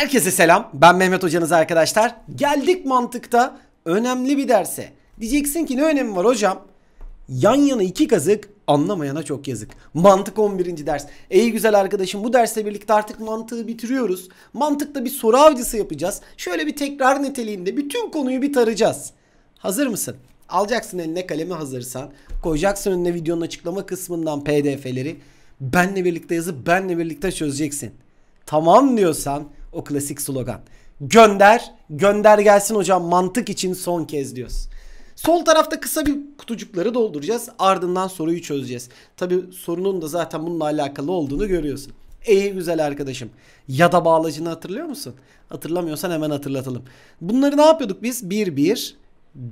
Herkese selam. Ben Mehmet hocanız arkadaşlar. Geldik mantıkta önemli bir derse. Diyeceksin ki ne önemi var hocam? Yan yana iki kazık anlamayana çok yazık. Mantık 11. ders. Ey güzel arkadaşım bu dersle birlikte artık mantığı bitiriyoruz. Mantıkta bir soru avcısı yapacağız. Şöyle bir tekrar niteliğinde bütün konuyu bir tarayacağız. Hazır mısın? Alacaksın eline kalemi hazırsan. Koyacaksın önüne videonun açıklama kısmından pdf'leri. Benle birlikte yazıp benle birlikte çözeceksin. Tamam diyorsan o klasik slogan. Gönder, gönder gelsin hocam mantık için son kez diyoruz. Sol tarafta kısa bir kutucukları dolduracağız. Ardından soruyu çözeceğiz. Tabi sorunun da zaten bununla alakalı olduğunu görüyorsun. Ey güzel arkadaşım. Ya da bağlacını hatırlıyor musun? Hatırlamıyorsan hemen hatırlatalım. Bunları ne yapıyorduk biz? 1-1,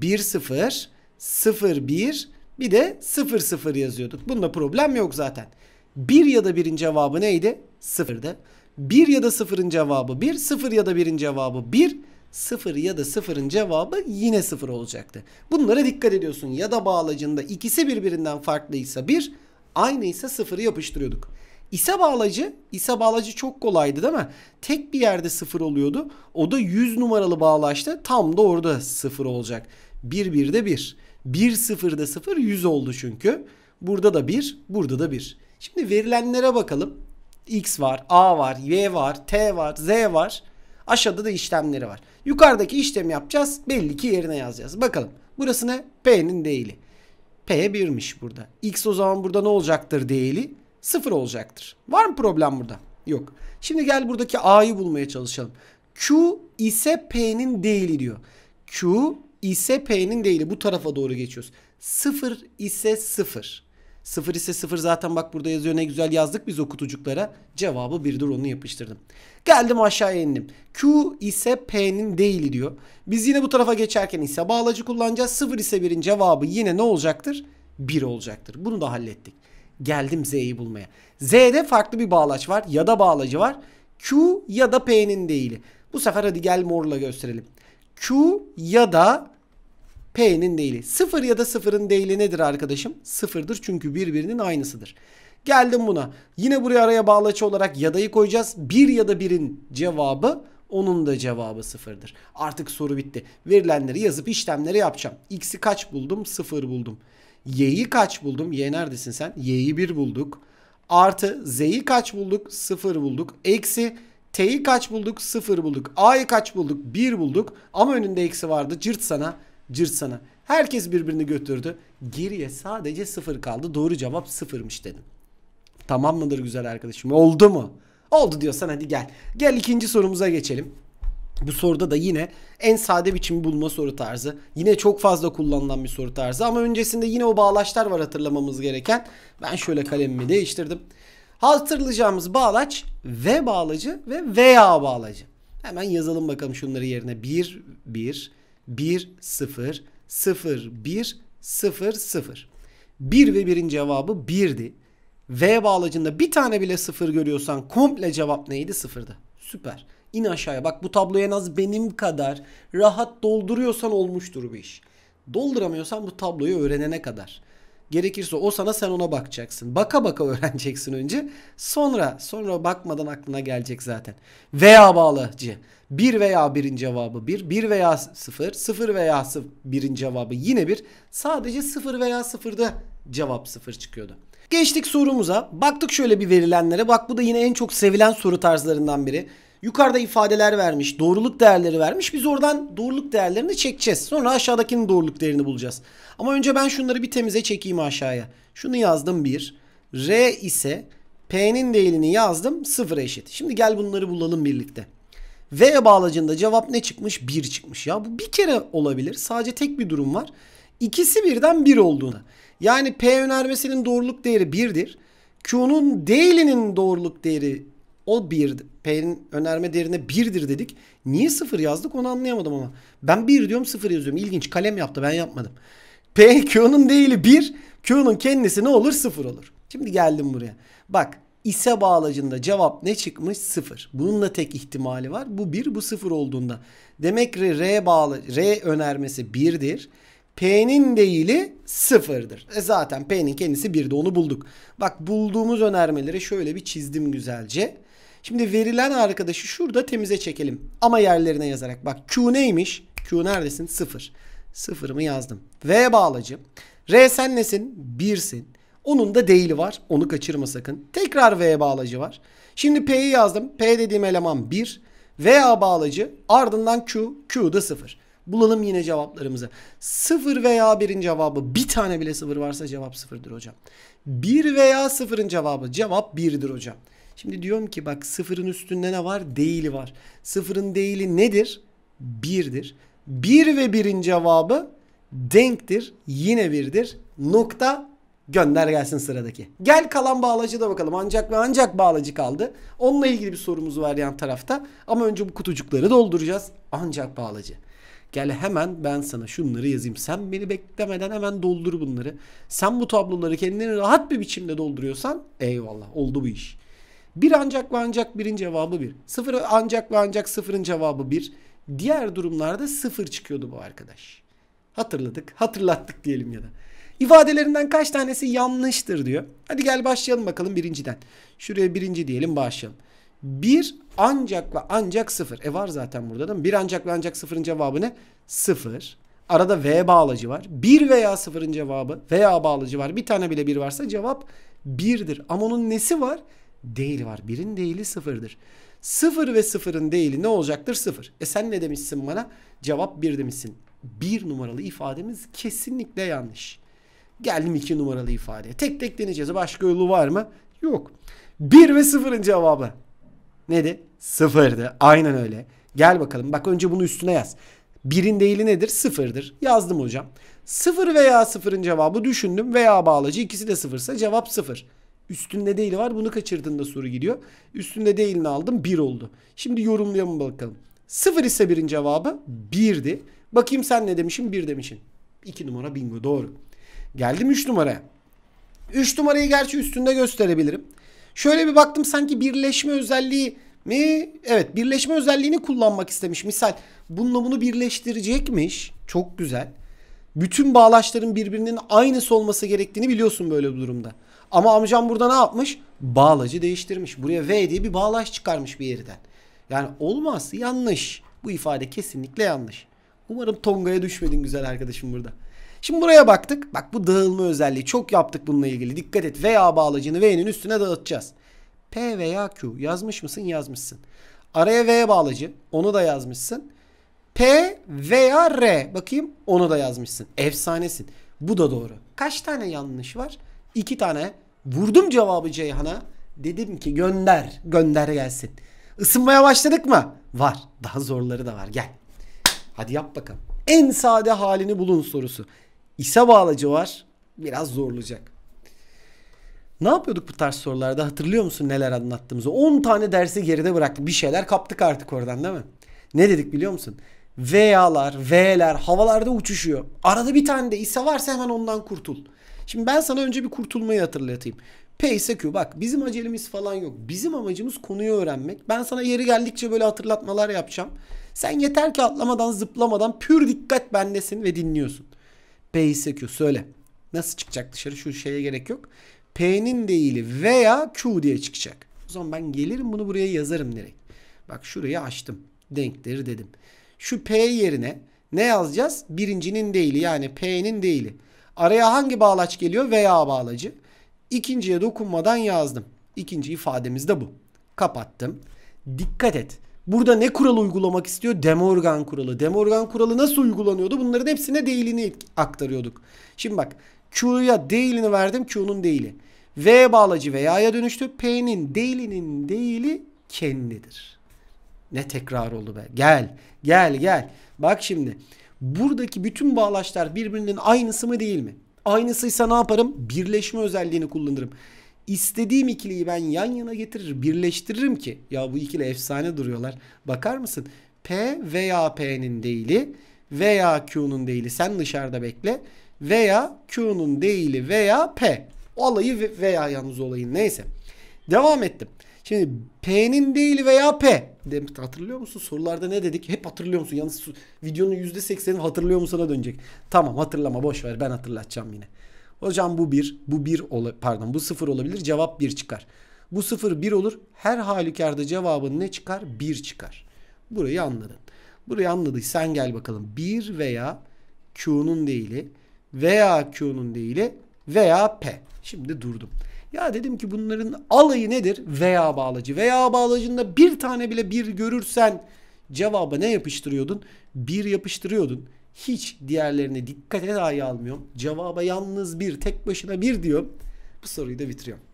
1-0, 0-1 bir de 0-0 yazıyorduk. Bunda problem yok zaten. 1 ya da 1'in cevabı neydi? 0'dı. 1 ya da 0'ın cevabı 1, 0 ya da 1'in cevabı 1, 0 ya da 0'ın cevabı yine 0 olacaktı. Bunlara dikkat ediyorsun. Ya da bağlacında ikisi birbirinden farklıysa 1, aynıysa 0'ı yapıştırıyorduk. İsa bağlacı, İsa bağlacı çok kolaydı değil mi? Tek bir yerde 0 oluyordu. O da 100 numaralı bağlaçta tam da orada 0 olacak. 1 1'de 1. 1 da 0 100 oldu çünkü. Burada da 1, burada da 1. Şimdi verilenlere bakalım. X var, A var, Y var, T var, Z var. Aşağıda da işlemleri var. Yukarıdaki işlemi yapacağız. Belli ki yerine yazacağız. Bakalım. Burası ne? P'nin değili. P 1'miş burada. X o zaman burada ne olacaktır değili? 0 olacaktır. Var mı problem burada? Yok. Şimdi gel buradaki A'yı bulmaya çalışalım. Q ise P'nin değili diyor. Q ise P'nin değili. Bu tarafa doğru geçiyoruz. 0 ise 0. Sıfır ise sıfır zaten bak burada yazıyor ne güzel yazdık biz o kutucuklara. Cevabı birdir onu yapıştırdım. Geldim aşağıya indim. Q ise P'nin değil diyor. Biz yine bu tarafa geçerken ise bağlacı kullanacağız. Sıfır ise birin cevabı yine ne olacaktır? 1 olacaktır. Bunu da hallettik. Geldim Z'yi bulmaya. Z'de farklı bir bağlaç var ya da bağlacı var. Q ya da P'nin değili. Bu sefer hadi gel morla gösterelim. Q ya da P'nin değili. 0 ya da 0'ın değili nedir arkadaşım? 0'dır çünkü birbirinin aynısıdır. Geldim buna. Yine buraya araya bağlaç olarak yadayı koyacağız. 1 ya da 1'in cevabı onun da cevabı sıfırdır. Artık soru bitti. Verilenleri yazıp işlemleri yapacağım. X'i kaç buldum? Sıfır buldum. Y'yi kaç buldum? Y neredesin sen? Y'yi bir bulduk. Artı Z'yi kaç bulduk? Sıfır bulduk. Eksi T'yi kaç bulduk? Sıfır bulduk. A'yı kaç bulduk? Bir bulduk. Ama önünde eksi vardı. Cırt sana cırt sana. Herkes birbirini götürdü. Geriye sadece sıfır kaldı. Doğru cevap sıfırmış dedim. Tamam mıdır güzel arkadaşım? Oldu mu? Oldu diyorsan hadi gel. Gel ikinci sorumuza geçelim. Bu soruda da yine en sade biçimi bulma soru tarzı. Yine çok fazla kullanılan bir soru tarzı ama öncesinde yine o bağlaçlar var hatırlamamız gereken. Ben şöyle kalemimi değiştirdim. Hatırlayacağımız bağlaç V bağlacı ve veya bağlacı. Hemen yazalım bakalım şunları yerine. 1, 1, 1 0 0 1 0 0. 1 ve 1'in cevabı 1'di. V bağlacında bir tane bile 0 görüyorsan komple cevap neydi? 0'dı. Süper. İn aşağıya bak bu tabloya en az benim kadar rahat dolduruyorsan olmuştur bu iş. Dolduramıyorsan bu tabloyu öğrenene kadar. Gerekirse o sana sen ona bakacaksın. Baka baka öğreneceksin önce. Sonra sonra bakmadan aklına gelecek zaten. Veya bağlacı. Bir veya birin cevabı bir. Bir veya sıfır. Sıfır veya sıfır, birin cevabı yine bir. Sadece sıfır veya sıfırda cevap sıfır çıkıyordu. Geçtik sorumuza. Baktık şöyle bir verilenlere. Bak bu da yine en çok sevilen soru tarzlarından biri. Yukarıda ifadeler vermiş, doğruluk değerleri vermiş. Biz oradan doğruluk değerlerini çekeceğiz. Sonra aşağıdakinin doğruluk değerini bulacağız. Ama önce ben şunları bir temize çekeyim aşağıya. Şunu yazdım 1. R ise P'nin değerini yazdım 0 eşit. Şimdi gel bunları bulalım birlikte. V bağlacında cevap ne çıkmış? 1 çıkmış. Ya bu bir kere olabilir. Sadece tek bir durum var. İkisi birden 1 olduğuna. Yani P önermesinin doğruluk değeri 1'dir. Q'nun değilinin doğruluk değeri o bir. P'nin önerme değerine birdir dedik. Niye sıfır yazdık onu anlayamadım ama. Ben bir diyorum sıfır yazıyorum. İlginç. Kalem yaptı ben yapmadım. P Q'nun değil bir. Q'nun kendisi ne olur? Sıfır olur. Şimdi geldim buraya. Bak ise bağlacında cevap ne çıkmış? Sıfır. Bunun da tek ihtimali var. Bu bir bu sıfır olduğunda. Demek ki R, bağlı, R önermesi birdir. P'nin değili sıfırdır. E zaten P'nin kendisi birdi onu bulduk. Bak bulduğumuz önermeleri şöyle bir çizdim güzelce. Şimdi verilen arkadaşı şurada temize çekelim. Ama yerlerine yazarak. Bak Q neymiş? Q neredesin? Sıfır. Sıfırımı yazdım. V bağlacı. R sen nesin? Birsin. Onun da değil var. Onu kaçırma sakın. Tekrar V bağlacı var. Şimdi P'yi yazdım. P dediğim eleman 1. VA bağlacı ardından Q. Q da 0. Bulalım yine cevaplarımızı. 0 veya 1'in cevabı bir tane bile 0 varsa cevap 0'dır hocam. 1 veya 0'ın cevabı cevap 1'dir hocam. Şimdi diyorum ki bak sıfırın üstünde ne var? Değili var. Sıfırın değili nedir? Birdir. Bir ve birin cevabı denktir. Yine birdir. Nokta gönder gelsin sıradaki. Gel kalan bağlacı da bakalım. Ancak ve ancak bağlacı kaldı. Onunla ilgili bir sorumuz var yan tarafta. Ama önce bu kutucukları dolduracağız. Ancak bağlacı. Gel hemen ben sana şunları yazayım. Sen beni beklemeden hemen doldur bunları. Sen bu tabloları kendini rahat bir biçimde dolduruyorsan eyvallah oldu bu iş. Bir ancak ve ancak birin cevabı bir. Sıfır ancak ve ancak sıfırın cevabı bir. Diğer durumlarda sıfır çıkıyordu bu arkadaş. Hatırladık, hatırlattık diyelim ya da. İfadelerinden kaç tanesi yanlıştır diyor. Hadi gel başlayalım bakalım birinciden. Şuraya birinci diyelim başlayalım. Bir ancak ve ancak sıfır. E var zaten burada değil mi? Bir ancak ve ancak sıfırın cevabı ne? Sıfır. Arada V bağlacı var. Bir veya sıfırın cevabı veya bağlacı var. Bir tane bile bir varsa cevap birdir. Ama onun nesi var? değil var. Birin değili sıfırdır. Sıfır ve sıfırın değili ne olacaktır? Sıfır. E sen ne demişsin bana? Cevap bir demişsin. Bir numaralı ifademiz kesinlikle yanlış. Geldim iki numaralı ifadeye. Tek tek deneyeceğiz. Başka yolu var mı? Yok. Bir ve sıfırın cevabı. Neydi? Sıfırdı. Aynen öyle. Gel bakalım. Bak önce bunu üstüne yaz. Birin değili nedir? Sıfırdır. Yazdım hocam. Sıfır veya sıfırın cevabı düşündüm veya bağlacı ikisi de sıfırsa cevap sıfır. Üstünde değil var. Bunu kaçırdığında soru gidiyor. Üstünde değilini aldım. 1 oldu. Şimdi yorumlayalım bakalım. 0 ise birin cevabı 1'di. Bakayım sen ne demişim? 1 demişim. 2 numara bingo doğru. Geldim 3 numaraya. 3 numarayı gerçi üstünde gösterebilirim. Şöyle bir baktım sanki birleşme özelliği mi? Evet birleşme özelliğini kullanmak istemiş. Misal bununla bunu birleştirecekmiş. Çok güzel. Bütün bağlaçların birbirinin aynısı olması gerektiğini biliyorsun böyle bir durumda. Ama amcam burada ne yapmış? Bağlacı değiştirmiş. Buraya V diye bir bağlaç çıkarmış bir yerden. Yani olmaz yanlış. Bu ifade kesinlikle yanlış. Umarım Tonga'ya düşmedin güzel arkadaşım burada. Şimdi buraya baktık. Bak bu dağılma özelliği. Çok yaptık bununla ilgili. Dikkat et. Veya bağlacını V'nin üstüne dağıtacağız. P veya Q. Yazmış mısın? Yazmışsın. Araya V bağlacı. Onu da yazmışsın. P veya R. Bakayım onu da yazmışsın. Efsanesin. Bu da doğru. Kaç tane yanlış var? iki tane vurdum cevabı Ceyhan'a. Dedim ki gönder, gönder gelsin. Isınmaya başladık mı? Var. Daha zorları da var. Gel. Hadi yap bakalım. En sade halini bulun sorusu. İsa bağlacı var. Biraz zorlayacak. Ne yapıyorduk bu tarz sorularda? Hatırlıyor musun neler anlattığımızı? 10 tane dersi geride bıraktık. Bir şeyler kaptık artık oradan değil mi? Ne dedik biliyor musun? V'lar, V'ler havalarda uçuşuyor. Arada bir tane de İsa varsa hemen ondan kurtul. Şimdi ben sana önce bir kurtulmayı hatırlatayım. PSQ bak bizim acelemiz falan yok. Bizim amacımız konuyu öğrenmek. Ben sana yeri geldikçe böyle hatırlatmalar yapacağım. Sen yeter ki atlamadan zıplamadan pür dikkat bendesin ve dinliyorsun. PSQ söyle. Nasıl çıkacak dışarı şu şeye gerek yok. P'nin değili veya Q diye çıkacak. O zaman ben gelirim bunu buraya yazarım direkt. Bak şurayı açtım. Denkleri dedim. Şu P yerine ne yazacağız? Birincinin değili yani P'nin değili. Araya hangi bağlaç geliyor? Veya bağlacı. İkinciye dokunmadan yazdım. İkinci ifademiz de bu. Kapattım. Dikkat et. Burada ne kuralı uygulamak istiyor? demorgan kuralı. demorgan kuralı nasıl uygulanıyordu? Bunların hepsine değilini aktarıyorduk. Şimdi bak Q'ya değilini verdim. Q'nun değili. V bağlacı veya'ya dönüştü. P'nin değilinin değili kendidir. Ne tekrar oldu be. Gel, gel, gel. Bak şimdi. Buradaki bütün bağlaçlar birbirinin aynısı mı değil mi? Aynısıysa ne yaparım? Birleşme özelliğini kullanırım. İstediğim ikiliyi ben yan yana getirir, birleştiririm ki ya bu ikili efsane duruyorlar. Bakar mısın? P veya P'nin değili veya Q'nun değili sen dışarıda bekle veya Q'nun değili veya P. Olayı veya yalnız olayın neyse. Devam ettim. Şimdi P'nin değili veya P hatırlıyor musun? Sorularda ne dedik? Hep hatırlıyor musun? Yalnız videonun %80'i hatırlıyor musun'a dönecek. Tamam hatırlama boş ver ben hatırlatacağım yine. Hocam bu 1, bu 1 pardon bu 0 olabilir. Cevap 1 çıkar. Bu 0 1 olur. Her halükarda cevabın ne çıkar? 1 çıkar. Burayı anladın. Burayı anladıysan gel bakalım. 1 veya Q'nun değili veya Q'nun değili veya P. Şimdi durdum. Ya dedim ki bunların alayı nedir? Veya bağlacı. Veya bağlacında bir tane bile bir görürsen cevaba ne yapıştırıyordun? Bir yapıştırıyordun. Hiç diğerlerine dikkate dahi almıyorum. Cevaba yalnız bir, tek başına bir diyorum. Bu soruyu da bitiriyorum.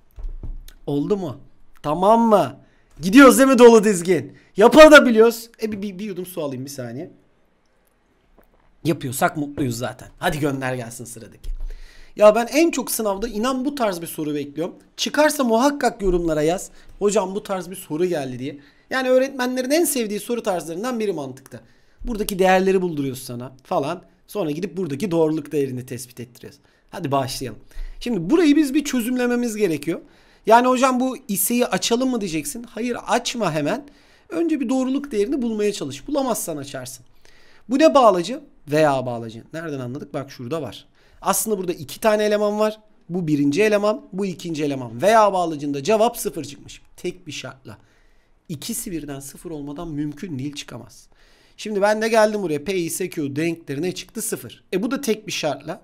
Oldu mu? Tamam mı? Gidiyoruz değil mi dolu dizgin? Yapabiliyoruz. E bir, bir, bir yudum su alayım bir saniye. Yapıyorsak mutluyuz zaten. Hadi gönder gelsin sıradaki. Ya ben en çok sınavda inan bu tarz bir soru bekliyorum. Çıkarsa muhakkak yorumlara yaz. Hocam bu tarz bir soru geldi diye. Yani öğretmenlerin en sevdiği soru tarzlarından biri mantıkta. Buradaki değerleri bulduruyoruz sana falan. Sonra gidip buradaki doğruluk değerini tespit ettiriyoruz. Hadi başlayalım. Şimdi burayı biz bir çözümlememiz gerekiyor. Yani hocam bu iseyi açalım mı diyeceksin. Hayır açma hemen. Önce bir doğruluk değerini bulmaya çalış. Bulamazsan açarsın. Bu ne bağlacı? Veya bağlacı. Nereden anladık? Bak şurada var. Aslında burada iki tane eleman var. Bu birinci eleman, bu ikinci eleman. Veya bağlacında cevap sıfır çıkmış. Tek bir şartla. İkisi birden sıfır olmadan mümkün değil çıkamaz. Şimdi ben de geldim buraya. P, S, Q denklerine çıktı sıfır. E bu da tek bir şartla.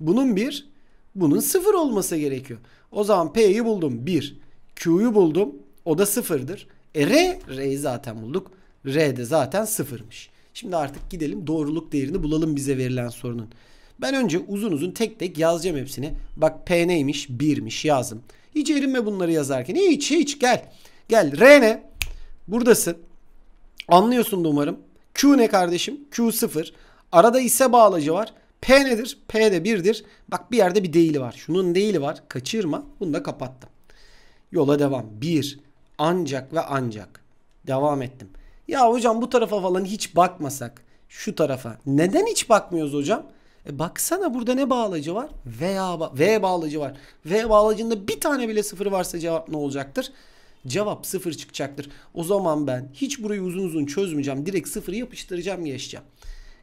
Bunun bir, bunun sıfır olması gerekiyor. O zaman P'yi buldum. Bir. Q'yu buldum. O da sıfırdır. E R, R'yi zaten bulduk. R de zaten sıfırmış. Şimdi artık gidelim doğruluk değerini bulalım bize verilen sorunun. Ben önce uzun uzun tek tek yazacağım hepsini. Bak P neymiş? 1'miş yazdım. Hiç erinme bunları yazarken. Hiç hiç gel. Gel. R ne? Buradasın. Anlıyorsun da umarım. Q ne kardeşim? Q 0. Arada ise bağlacı var. P nedir? P de 1'dir. Bak bir yerde bir değili var. Şunun değili var. Kaçırma. Bunu da kapattım. Yola devam. 1. Ancak ve ancak. Devam ettim. Ya hocam bu tarafa falan hiç bakmasak. Şu tarafa. Neden hiç bakmıyoruz hocam? E baksana burada ne bağlacı var? Veya ba V bağlacı var. V bağlacında bir tane bile sıfır varsa cevap ne olacaktır? Cevap sıfır çıkacaktır. O zaman ben hiç burayı uzun uzun çözmeyeceğim. Direkt sıfırı yapıştıracağım geçeceğim.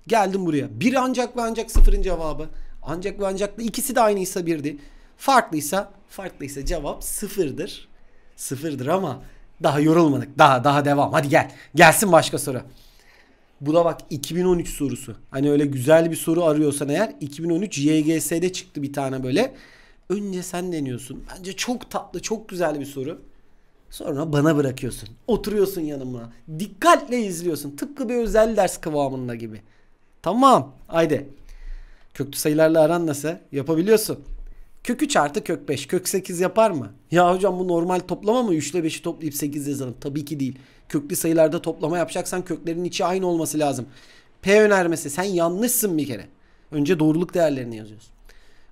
Geldim buraya. Bir ancak ve ancak sıfırın cevabı. Ancak ve ancak da ikisi de aynıysa birdi. Farklıysa farklıysa cevap sıfırdır. Sıfırdır ama daha yorulmadık. Daha daha devam. Hadi gel. Gelsin başka soru. Bu da bak 2013 sorusu. Hani öyle güzel bir soru arıyorsan eğer 2013 YGS'de çıktı bir tane böyle. Önce sen deniyorsun. Bence çok tatlı, çok güzel bir soru. Sonra bana bırakıyorsun. Oturuyorsun yanıma. Dikkatle izliyorsun. Tıpkı bir özel ders kıvamında gibi. Tamam. Haydi. Köklü sayılarla aran nasıl? Yapabiliyorsun. Kök 3 artı kök 5. Kök 8 yapar mı? Ya hocam bu normal toplama mı? 3 ile 5'i toplayıp 8 yazalım. Tabii ki değil. Köklü sayılarda toplama yapacaksan köklerin içi aynı olması lazım. P önermesi sen yanlışsın bir kere. Önce doğruluk değerlerini yazıyorsun.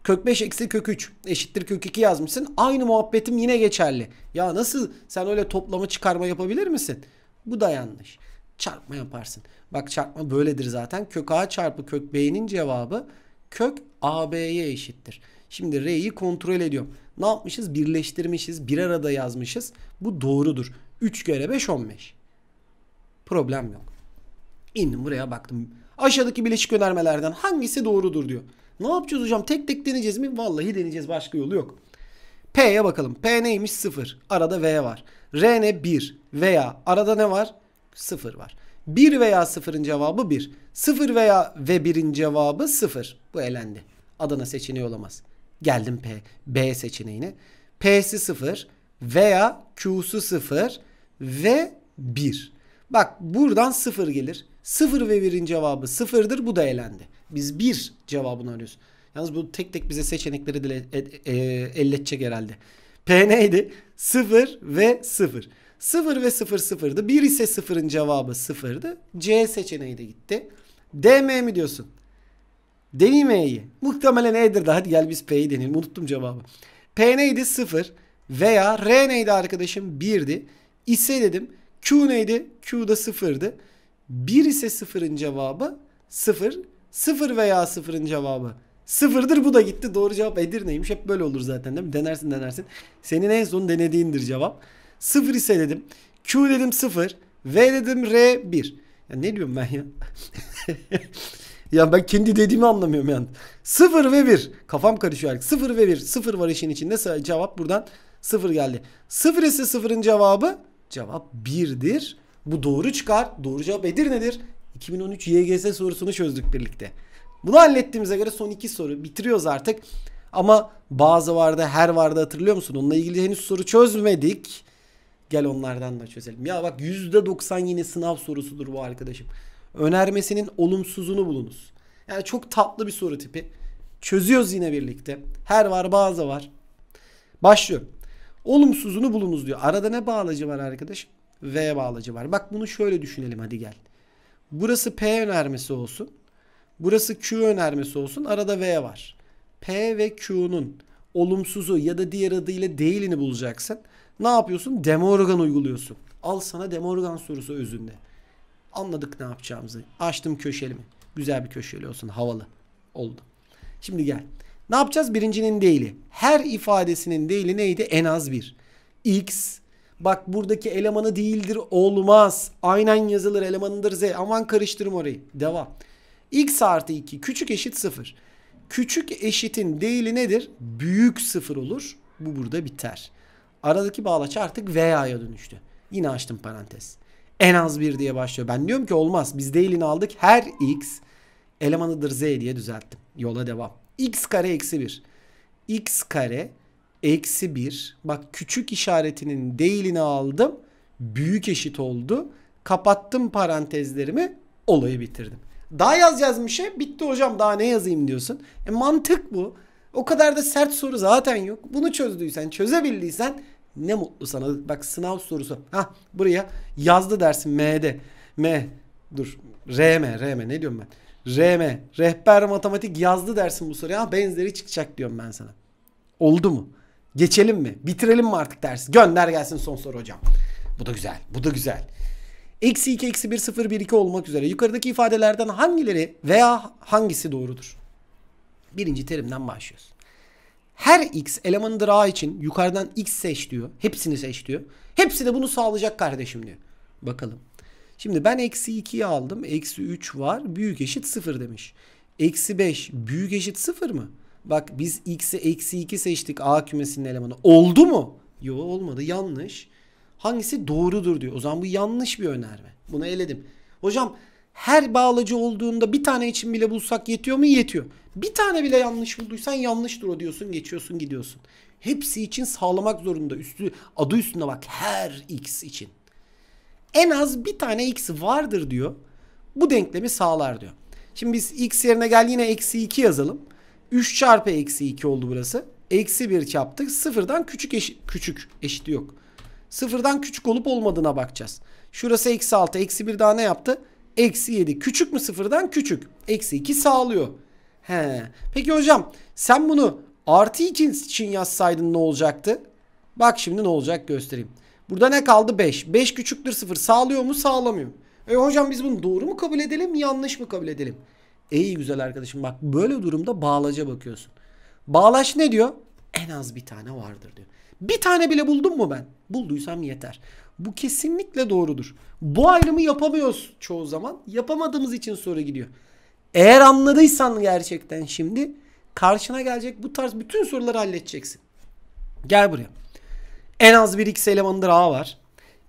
Kök 5 eksi kök 3 eşittir kök 2 yazmışsın. Aynı muhabbetim yine geçerli. Ya nasıl sen öyle toplama çıkarma yapabilir misin? Bu da yanlış. Çarpma yaparsın. Bak çarpma böyledir zaten. Kök A çarpı kök B'nin cevabı kök AB'ye eşittir. Şimdi R'yi kontrol ediyorum. Ne yapmışız? Birleştirmişiz. Bir arada yazmışız. Bu doğrudur. 3 kere 5 15. Problem yok. İndim buraya baktım. Aşağıdaki bileşik önermelerden hangisi doğrudur diyor. Ne yapacağız hocam? Tek tek deneyeceğiz mi? Vallahi deneyeceğiz. Başka yolu yok. P'ye bakalım. P neymiş? 0. Arada V var. R ne? 1. Veya arada ne var? 0 var. 1 veya 0'ın cevabı 1. 0 veya V 1'in cevabı 0. Bu elendi. Adana seçeneği olamaz. Geldim P. B seçeneğine. P'si 0 veya Q'su 0 ve 1. Bak buradan 0 gelir. 0 ve 1'in cevabı 0'dır. Bu da elendi. Biz 1 cevabını arıyoruz. Yalnız bu tek tek bize seçenekleri de e-, e-, e, elletecek herhalde. P neydi? 0 ve 0. 0 ve 0 0'dı. 1 ise 0'ın cevabı 0'dı. C seçeneği de gitti. DM mi diyorsun? Deneyim E'yi. Muhtemelen E'dir de hadi gel biz P'yi deneyelim. Unuttum cevabı. P neydi? 0 veya R neydi arkadaşım? 1'di dedim, Q neydi? Q da sıfırdı. 1 ise sıfırın cevabı sıfır, sıfır veya sıfırın cevabı sıfırdır. Bu da gitti. Doğru cevap Edirne'ymiş. Hep böyle olur zaten değil mi? Denersin denersin. Senin en son denediğindir cevap. Sıfır ise dedim. Q dedim sıfır, V dedim R bir. Ya ne diyorum ben ya? ya ben kendi dediğimi anlamıyorum yani. Sıfır ve bir. Kafam karışıyor artık. 0 ve bir. Sıfır var işin içinde. Cevap buradan sıfır geldi. Sıfır ise sıfırın cevabı Cevap 1'dir. Bu doğru çıkar. Doğru cevap Edirne'dir. 2013 YGS sorusunu çözdük birlikte. Bunu hallettiğimize göre son iki soru bitiriyoruz artık. Ama bazı vardı her vardı hatırlıyor musun? Onunla ilgili henüz soru çözmedik. Gel onlardan da çözelim. Ya bak %90 yine sınav sorusudur bu arkadaşım. Önermesinin olumsuzunu bulunuz. Yani çok tatlı bir soru tipi. Çözüyoruz yine birlikte. Her var bazı var. Başlıyorum. Olumsuzunu bulunuz diyor. Arada ne bağlacı var arkadaş? V bağlacı var. Bak bunu şöyle düşünelim hadi gel. Burası P önermesi olsun. Burası Q önermesi olsun. Arada V var. P ve Q'nun olumsuzu ya da diğer adıyla değilini bulacaksın. Ne yapıyorsun? Demorgan uyguluyorsun. Al sana Demorgan sorusu özünde. Anladık ne yapacağımızı. Açtım köşelimi. Güzel bir köşeli olsun. Havalı. Oldu. Şimdi gel. Ne yapacağız? Birincinin değili. Her ifadesinin değili neydi? En az bir. X bak buradaki elemanı değildir olmaz. Aynen yazılır elemanıdır Z. Aman karıştırma orayı. Devam. X artı 2 küçük eşit 0. Küçük eşitin değili nedir? Büyük 0 olur. Bu burada biter. Aradaki bağlaç artık veya'ya dönüştü. Yine açtım parantez. En az 1 diye başlıyor. Ben diyorum ki olmaz. Biz değilini aldık. Her x elemanıdır z diye düzelttim. Yola devam x kare eksi 1. x kare eksi 1. Bak küçük işaretinin değilini aldım. Büyük eşit oldu. Kapattım parantezlerimi. Olayı bitirdim. Daha yazacağız bir şey. Bitti hocam daha ne yazayım diyorsun. E mantık bu. O kadar da sert soru zaten yok. Bunu çözdüysen, çözebildiysen ne mutlu sana. Bak sınav sorusu. Ha buraya yazdı dersin M'de. M. Dur. R M, R M. ne diyorum ben? RM. Rehber matematik yazdı dersin bu soruya. Benzeri çıkacak diyorum ben sana. Oldu mu? Geçelim mi? Bitirelim mi artık dersi? Gönder gelsin son soru hocam. Bu da güzel. Bu da güzel. Eksi 2, eksi 1, 0, 1, 2 olmak üzere yukarıdaki ifadelerden hangileri veya hangisi doğrudur? Birinci terimden başlıyoruz. Her x elemanıdır A için yukarıdan x seç diyor. Hepsini seç diyor. Hepsi de bunu sağlayacak kardeşim diyor. Bakalım. Şimdi ben eksi 2'yi aldım. Eksi 3 var. Büyük eşit 0 demiş. Eksi 5 büyük eşit 0 mı? Bak biz x'e eksi 2 seçtik A kümesinin elemanı. Oldu mu? Yo olmadı yanlış. Hangisi doğrudur diyor. O zaman bu yanlış bir önerme. Bunu eledim. Hocam her bağlacı olduğunda bir tane için bile bulsak yetiyor mu? Yetiyor. Bir tane bile yanlış bulduysan yanlıştır o diyorsun geçiyorsun gidiyorsun. Hepsi için sağlamak zorunda. Üstü adı üstünde bak her x için en az bir tane x vardır diyor. Bu denklemi sağlar diyor. Şimdi biz x yerine gel yine eksi 2 yazalım. 3 çarpı eksi 2 oldu burası. Eksi 1 çarptık. Sıfırdan küçük eşit, küçük eşit yok. Sıfırdan küçük olup olmadığına bakacağız. Şurası eksi 6. Eksi 1 daha ne yaptı? Eksi 7. Küçük mü sıfırdan? Küçük. Eksi 2 sağlıyor. He. Peki hocam sen bunu artı 2 için yazsaydın ne olacaktı? Bak şimdi ne olacak göstereyim. Burada ne kaldı? 5. 5 küçüktür 0 sağlıyor mu? Sağlamıyor. E hocam biz bunu doğru mu kabul edelim yanlış mı kabul edelim? İyi güzel arkadaşım bak böyle durumda bağlaca bakıyorsun. Bağlaç ne diyor? En az bir tane vardır diyor. Bir tane bile buldum mu ben? Bulduysam yeter. Bu kesinlikle doğrudur. Bu ayrımı yapamıyoruz çoğu zaman. Yapamadığımız için soru gidiyor. Eğer anladıysan gerçekten şimdi karşına gelecek bu tarz bütün soruları halledeceksin. Gel buraya. En az bir x elemanıdır a var.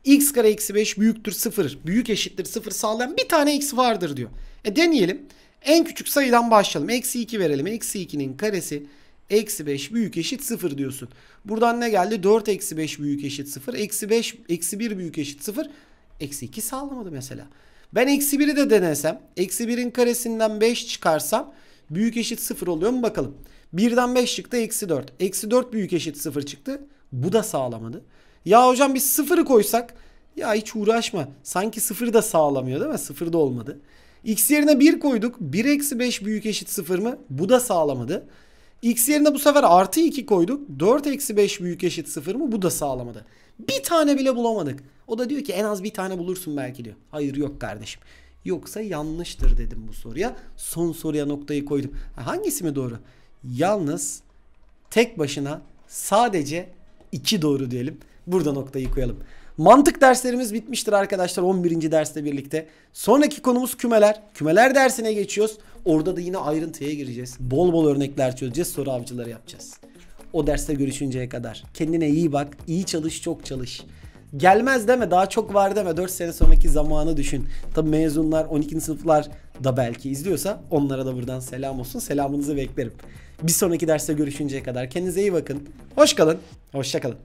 x kare eksi 5 büyüktür 0. Büyük eşittir 0 sağlayan bir tane x vardır diyor. E deneyelim. En küçük sayıdan başlayalım. Eksi 2 verelim. Eksi 2'nin karesi eksi 5 büyük eşit 0 diyorsun. Buradan ne geldi? 4 eksi 5 büyük eşit 0. Eksi 5 eksi 1 büyük eşit 0. Eksi 2 sağlamadı mesela. Ben eksi 1'i de denesem. Eksi 1'in karesinden 5 çıkarsam büyük eşit 0 oluyor mu bakalım. 1'den 5 çıktı eksi 4. Eksi 4 büyük eşit 0 çıktı. Bu da sağlamadı. Ya hocam biz sıfırı koysak ya hiç uğraşma. Sanki sıfır da sağlamıyor değil mi? Sıfır da olmadı. X yerine 1 koyduk. 1 eksi 5 büyük eşit sıfır mı? Bu da sağlamadı. X yerine bu sefer artı 2 koyduk. 4 eksi 5 büyük eşit sıfır mı? Bu da sağlamadı. Bir tane bile bulamadık. O da diyor ki en az bir tane bulursun belki diyor. Hayır yok kardeşim. Yoksa yanlıştır dedim bu soruya. Son soruya noktayı koydum. Ha, hangisi mi doğru? Yalnız tek başına sadece 2 doğru diyelim. Burada noktayı koyalım. Mantık derslerimiz bitmiştir arkadaşlar 11. derste birlikte. Sonraki konumuz kümeler. Kümeler dersine geçiyoruz. Orada da yine ayrıntıya gireceğiz. Bol bol örnekler çözeceğiz. Soru avcıları yapacağız. O derste görüşünceye kadar. Kendine iyi bak. İyi çalış, çok çalış. Gelmez deme daha çok var deme 4 sene sonraki zamanı düşün. Tabi mezunlar 12. sınıflar da belki izliyorsa onlara da buradan selam olsun. Selamınızı beklerim. Bir sonraki derste görüşünceye kadar kendinize iyi bakın. Hoş kalın. Hoşça kalın.